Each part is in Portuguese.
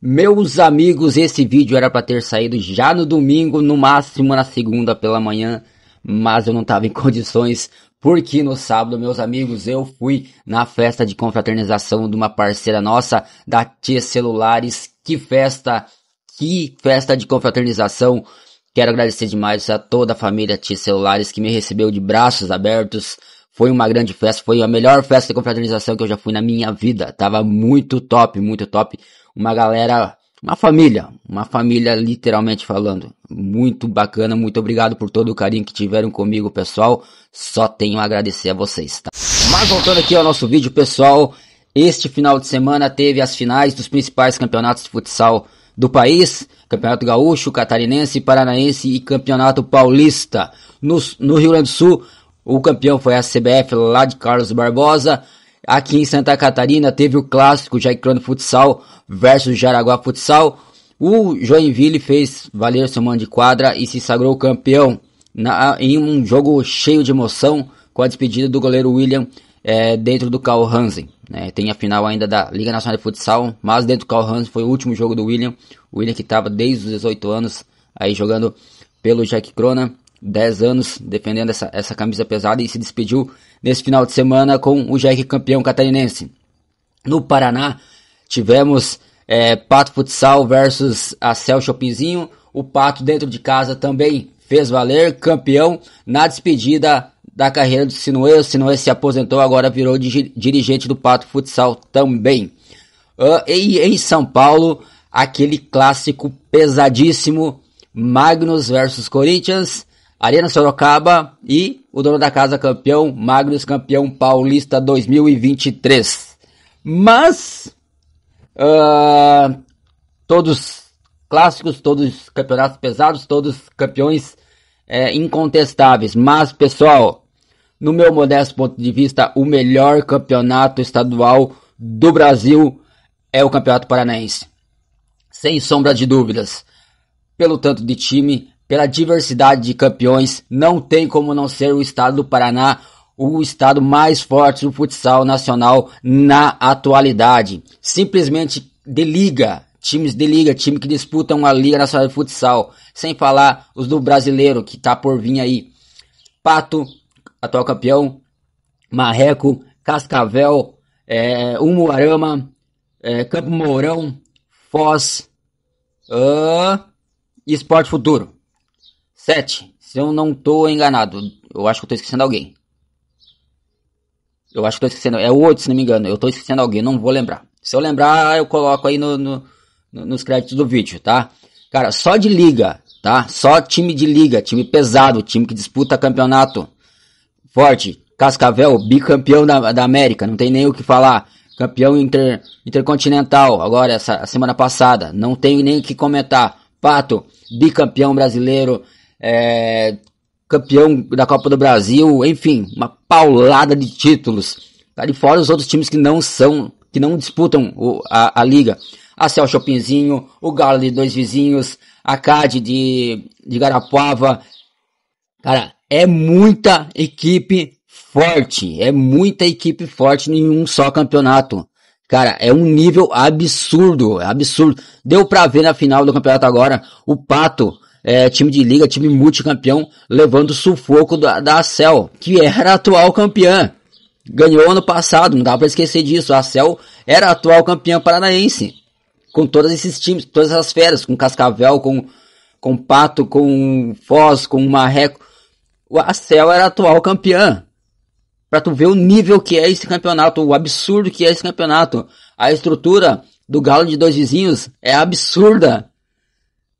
Meus amigos, esse vídeo era para ter saído já no domingo, no máximo na segunda pela manhã, mas eu não estava em condições, porque no sábado, meus amigos, eu fui na festa de confraternização de uma parceira nossa, da Tia Celulares. Que festa, que festa de confraternização. Quero agradecer demais a toda a família Tia Celulares que me recebeu de braços abertos. Foi uma grande festa, foi a melhor festa de confraternização que eu já fui na minha vida. Tava muito top, muito top uma galera, uma família, uma família literalmente falando. Muito bacana, muito obrigado por todo o carinho que tiveram comigo, pessoal. Só tenho a agradecer a vocês, tá? Mas voltando aqui ao nosso vídeo, pessoal, este final de semana teve as finais dos principais campeonatos de futsal do país, Campeonato Gaúcho, Catarinense, Paranaense e Campeonato Paulista. No, no Rio Grande do Sul, o campeão foi a CBF lá de Carlos Barbosa Aqui em Santa Catarina teve o clássico Jaicrano Futsal versus Jaraguá Futsal. O Joinville fez valer seu mando de quadra e se sagrou campeão na, em um jogo cheio de emoção com a despedida do goleiro William é, dentro do Carl Hansen. Né? Tem a final ainda da Liga Nacional de Futsal, mas dentro do Carl Hansen foi o último jogo do William. O William que estava desde os 18 anos aí jogando pelo Jack Crona, 10 anos defendendo essa, essa camisa pesada e se despediu nesse final de semana com o Jack é campeão catarinense. No Paraná, tivemos é, Pato Futsal versus a Cel Shoppingzinho. O Pato dentro de casa também fez valer, campeão na despedida da carreira do Sinuê. O Sinuê se aposentou, agora virou dirigente do Pato Futsal também. Uh, e em São Paulo, aquele clássico pesadíssimo, Magnus versus Corinthians, Arena Sorocaba e o dono da casa campeão, Magnus campeão paulista 2023. Mas, uh, todos clássicos, todos campeonatos pesados, todos campeões é, incontestáveis. Mas, pessoal, no meu modesto ponto de vista, o melhor campeonato estadual do Brasil é o Campeonato Paranaense. Sem sombra de dúvidas. Pelo tanto de time, pela diversidade de campeões, não tem como não ser o estado do Paraná o estado mais forte do futsal nacional na atualidade. Simplesmente de liga, times de liga, time que disputam a Liga Nacional de Futsal, sem falar os do brasileiro que tá por vir aí. Pato, atual campeão, Marreco, Cascavel, é, Umuarama, é, Campo Mourão, Foz, uh, Esporte Futuro. Sete. Se eu não tô enganado, eu acho que eu tô esquecendo alguém. Eu acho que eu tô esquecendo. É o oito, se não me engano. Eu tô esquecendo alguém, não vou lembrar. Se eu lembrar, eu coloco aí no, no, nos créditos do vídeo, tá? Cara, só de liga, tá? Só time de liga, time pesado, time que disputa campeonato. Forte. Cascavel, bicampeão da, da América, não tem nem o que falar. Campeão inter, intercontinental, agora essa semana passada. Não tenho nem o que comentar. Pato, bicampeão brasileiro é, campeão da Copa do Brasil, enfim, uma paulada de títulos. Tá de fora os outros times que não são, que não disputam o, a, a, liga. A Cel Shoppingzinho, o Galo de Dois Vizinhos, a CAD de, de Garapuava. Cara, é muita equipe forte, é muita equipe forte em um só campeonato. Cara, é um nível absurdo, absurdo. Deu para ver na final do campeonato agora o Pato é, time de liga, time multicampeão, levando o sufoco da, da Acel, que era atual campeã. Ganhou ano passado, não dá para esquecer disso. A Acel era atual campeã paranaense. Com todos esses times, todas as feras, com Cascavel, com, com Pato, com Foz, com Marreco. A Acel era atual campeã para tu ver o nível que é esse campeonato, o absurdo que é esse campeonato. A estrutura do Galo de dois vizinhos é absurda.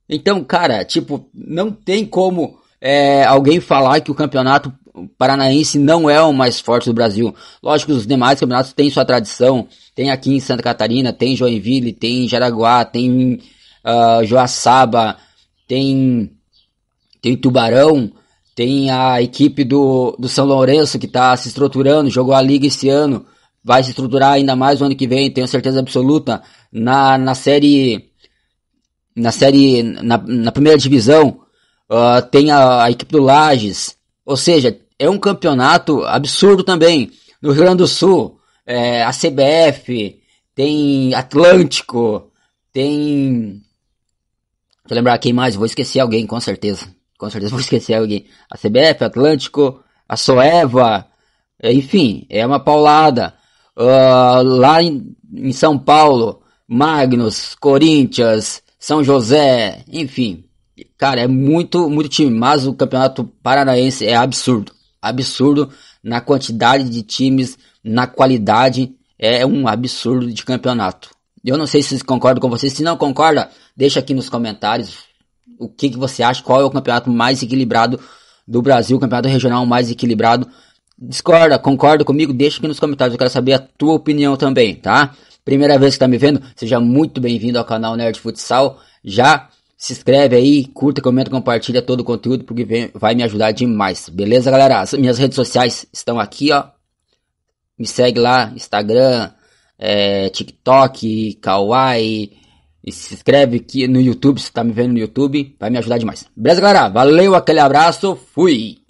Então, cara, tipo, não tem como é, alguém falar que o campeonato paranaense não é o mais forte do Brasil. Lógico, os demais campeonatos têm sua tradição. Tem aqui em Santa Catarina, tem Joinville, tem Jaraguá, tem uh, Joaçaba, tem, tem Tubarão, tem a equipe do, do São Lourenço que está se estruturando, jogou a Liga esse ano, vai se estruturar ainda mais no ano que vem, tenho certeza absoluta. Na, na série na série, na, na primeira divisão, uh, tem a, a, equipe do Lages, ou seja, é um campeonato absurdo também. No Rio Grande do Sul, é, a CBF, tem Atlântico, tem. Deixa eu lembrar quem mais, vou esquecer alguém, com certeza. Com certeza vou esquecer alguém. A CBF, Atlântico, a Soeva, é, enfim, é uma paulada. Uh, lá em, em São Paulo, Magnus, Corinthians, são José, enfim. Cara, é muito, muito time, mas o Campeonato Paranaense é absurdo. Absurdo na quantidade de times, na qualidade, é um absurdo de campeonato. Eu não sei se concordo com vocês, se não concorda, deixa aqui nos comentários o que, que você acha, qual é o campeonato mais equilibrado do Brasil, o campeonato regional mais equilibrado discorda, concorda comigo, deixa aqui nos comentários, eu quero saber a tua opinião também, tá? Primeira vez que tá me vendo, seja muito bem-vindo ao canal Nerd Futsal. Já se inscreve aí, curta, comenta, compartilha todo o conteúdo, porque vem, vai me ajudar demais. Beleza, galera? As minhas redes sociais estão aqui, ó. Me segue lá, Instagram, é, TikTok, Kawaii. E se inscreve aqui no YouTube, se tá me vendo no YouTube, vai me ajudar demais. Beleza, galera? Valeu, aquele abraço, fui!